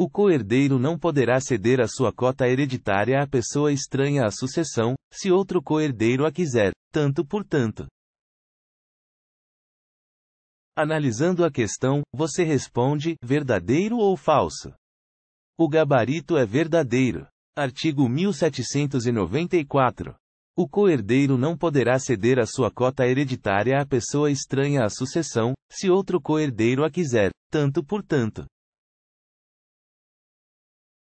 O coerdeiro não poderá ceder a sua cota hereditária à pessoa estranha à sucessão, se outro coerdeiro a quiser, tanto por tanto. Analisando a questão, você responde: verdadeiro ou falso? O gabarito é verdadeiro. Artigo 1794. O coerdeiro não poderá ceder a sua cota hereditária à pessoa estranha à sucessão, se outro coerdeiro a quiser, tanto por tanto.